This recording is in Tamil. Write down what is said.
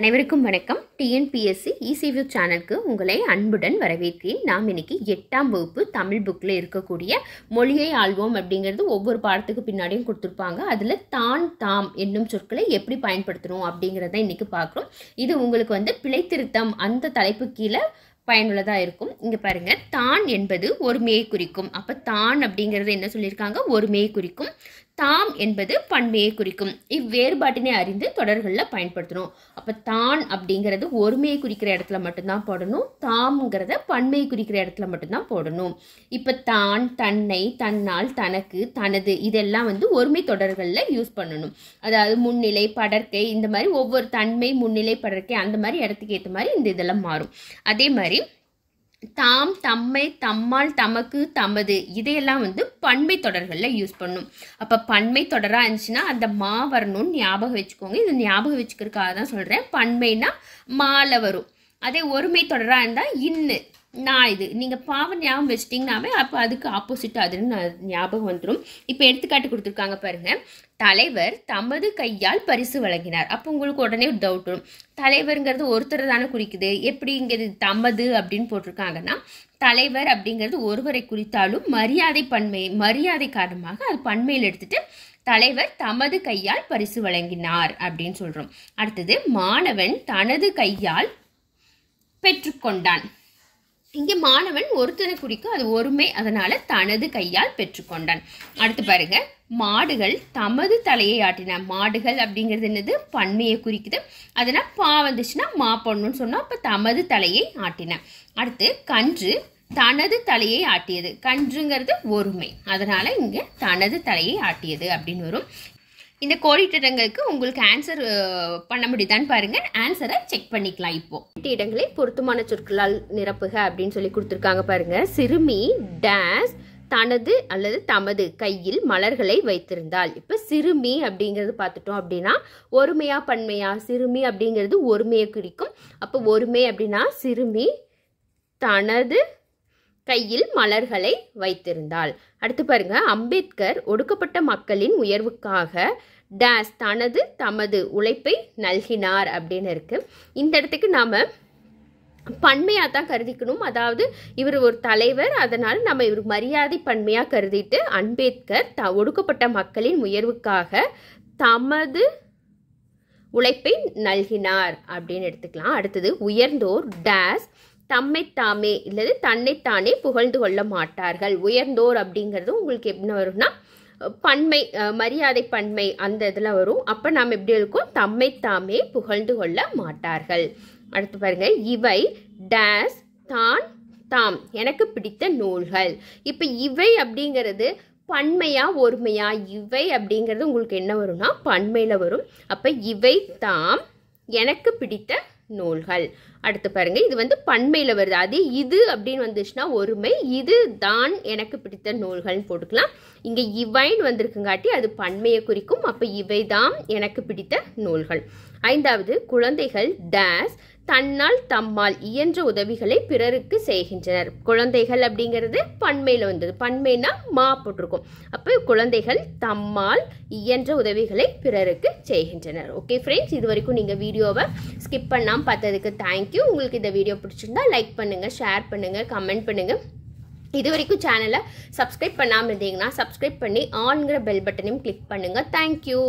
அனைவருக்கும் வணக்கம் டிஎன்பிஎஸ்சி இசிவியூ சேனலுக்கு உங்களை அன்புடன் வரவேற்கிறேன் நாம் இன்னைக்கு எட்டாம் வகுப்பு தமிழ் புக்கில் இருக்கக்கூடிய மொழியை ஆள்வோம் அப்படிங்கிறது ஒவ்வொரு பாடத்துக்கு பின்னாடியும் கொடுத்துருப்பாங்க அதில் தான் தாம் என்னும் சொற்களை எப்படி பயன்படுத்தணும் அப்படிங்கிறத இன்றைக்கி பார்க்குறோம் இது உங்களுக்கு வந்து பிழைத்திருத்தம் அந்த தலைப்பு கீழே பயனுள்ளதாக இருக்கும் இங்கே பாருங்கள் தான் என்பது ஒரு மெய் குறிக்கும் அப்போ தான் அப்படிங்கிறது என்ன சொல்லியிருக்காங்க ஒரு மெய் குறிக்கும் தாம் என்பது பன்மையை குறிக்கும் இவ்வேறுபாட்டினை அறிந்து தொடர்களில் பயன்படுத்தணும் அப்போ தான் அப்படிங்கிறது ஒருமையை குறிக்கிற இடத்துல மட்டும்தான் போடணும் தாம்ங்கிறத பன்மையை குறிக்கிற இடத்துல மட்டும்தான் போடணும் இப்போ தான் தன்னை தன்னால் தனக்கு தனது இதெல்லாம் வந்து ஒருமை தொடர்களில் யூஸ் பண்ணணும் அதாவது முன்னிலை படற்கை இந்த மாதிரி ஒவ்வொரு தன்மை முன்னிலை படற்கை அந்த மாதிரி இடத்துக்கு ஏற்ற மாதிரி இந்த இதெல்லாம் மாறும் அதே மாதிரி தாம் தம்மை தம்மால் தமக்கு தமது இதையெல்லாம் வந்து பன்மை தொடர்களில் யூஸ் பண்ணும் அப்போ பன்மை தொடராக இருந்துச்சுன்னா அந்த மா வரணும்னு ஞாபகம் வச்சுக்கோங்க இது ஞாபகம் வச்சுக்கிறதுக்காக தான் சொல்கிறேன் பண்மைனா மாலை வரும் அதே ஒருமை தொடராக இருந்தால் இன்னு நான் இது நீங்கள் பாவம் ஞாபகம் வச்சிட்டிங்கனாவே அப்போ அதுக்கு ஆப்போசிட் அதுன்னு ஞாபகம் வந்துடும் இப்போ எடுத்துக்காட்டு கொடுத்துருக்காங்க பாருங்கள் தலைவர் தமது கையால் பரிசு வழங்கினார் அப்போ உங்களுக்கு உடனே டவுட் வரும் தலைவருங்கிறது ஒருத்தர் தானே குறிக்குது எப்படிங்கிறது தமது அப்படின்னு போட்டிருக்காங்கன்னா தலைவர் அப்படிங்கிறது ஒருவரை குறித்தாலும் மரியாதை பன்மை மரியாதை காரணமாக அது பன்மையில் எடுத்துட்டு தலைவர் தமது கையால் பரிசு வழங்கினார் அப்படின்னு சொல்கிறோம் அடுத்தது மாணவன் தனது கையால் பெற்றுக்கொண்டான் இங்கே மாணவன் ஒருத்தனை குறிக்கும் அது ஒருமை அதனால தனது கையால் பெற்றுக்கொண்டான் அடுத்து பாருங்க மாடுகள் தமது தலையை ஆட்டின மாடுகள் அப்படிங்கிறது என்னது பன்மையை குறிக்குது அதனால் பா வந்துச்சுன்னா மா பொண்ணுன்னு சொன்னால் அப்போ தமது தலையை ஆட்டின அடுத்து கன்று தனது தலையை ஆட்டியது கன்றுங்கிறது ஒருமை அதனால் இங்கே தனது தலையை ஆட்டியது அப்படின்னு வரும் இந்த கோடிட்டிடங்களுக்கு உங்களுக்கு ஆன்சர் பண்ண முடியுதான்னு பாருங்கள் ஆன்சரை செக் பண்ணிக்கலாம் இப்போ இடங்களை பொருத்தமான சொற்களால் நிரப்புக அப்படின்னு சொல்லி கொடுத்துருக்காங்க பாருங்கள் சிறுமி டேஸ் தனது அல்லது தமது கையில் மலர்களை வைத்திருந்தால் இப்போ சிறுமி அப்படிங்கிறது பார்த்துட்டோம் அப்படின்னா ஒருமையா பன்மையா சிறுமி அப்படிங்கிறது ஒருமையை குறிக்கும் அப்போ ஒருமை அப்படின்னா சிறுமி தனது கையில் மலர்களை வைத்திருந்தாள் அடுத்து பாருங்க அம்பேத்கர் ஒடுக்கப்பட்ட மக்களின் உயர்வுக்காக டேஸ் தனது தமது உழைப்பை நல்கினார் அப்படின்னு இருக்கு இந்த இடத்துக்கு நாம் பன்மையாக தான் கருதிக்கணும் அதாவது இவர் ஒரு தலைவர் அதனால் நம்ம இவர் மரியாதை பன்மையாக கருதிட்டு அம்பேத்கர் த ஒடுக்கப்பட்ட மக்களின் உயர்வுக்காக தமது உழைப்பை நல்கினார் அப்படின்னு எடுத்துக்கலாம் அடுத்தது உயர்ந்தோர் டேஸ் தம்மைத்தாமே இல்லது தன்னைத்தானே புகழ்ந்து கொள்ள மாட்டார்கள் உயர்ந்தோர் அப்படிங்கிறது உங்களுக்கு என்ன வரும்னா பன்மை மரியாதை பன்மை அந்த இதில் வரும் அப்போ நாம் எப்படி இருக்கும் தம்மைத்தாமே புகழ்ந்து கொள்ள மாட்டார்கள் அடுத்து பாருங்க இவை டேஸ் தான் தாம் எனக்கு பிடித்த நூல்கள் இப்போ இவை அப்படிங்கிறது பண்மையா ஒருமையா இவை அப்படிங்கிறது உங்களுக்கு என்ன வரும்னா பன்மையில் வரும் அப்போ இவை தாம் எனக்கு பிடித்த நூல்கள் அடுத்து பாருங்கள் இது வந்து பண்மையில் வருது அதே இது அப்படின்னு வந்துச்சுன்னா ஒருமை இது தான் எனக்கு பிடித்த நூல்கள்னு போட்டுக்கலாம் இங்கே இவைன்னு வந்திருக்குங்காட்டி அது பண்மையை குறிக்கும் அப்போ இவை தான் எனக்கு பிடித்த நூல்கள் ஐந்தாவது குழந்தைகள் டேஸ் தன்னால் தம்மால் இயன்ற உதவிகளை பிறருக்கு செய்கின்றனர் குழந்தைகள் அப்படிங்கிறது பண்மையில் வந்தது பண்மைனா மா போட்டிருக்கும் அப்போ குழந்தைகள் தம்மால் இயன்ற உதவிகளை பிறருக்கு செய்கின்றனர் ஓகே ஃப்ரெண்ட்ஸ் இது வரைக்கும் நீங்கள் வீடியோவை ஸ்கிப் பண்ணாமல் பார்த்ததுக்கு தேங்க்யூ வரைக்கும் உங்களுக்கு இந்த வீடியோ பிடிச்சிருந்தா லைக் பண்ணுங்கள் ஷேர் பண்ணுங்கள் கமெண்ட் பண்ணுங்கள் இது வரைக்கும் சேனலை சப்ஸ்கிரைப் பண்ணாமல் இருந்தீங்கன்னா சப்ஸ்கிரைப் பண்ணி ஆன்கிற பெல் பட்டனையும் கிளிக் பண்ணுங்கள் தேங்க்யூ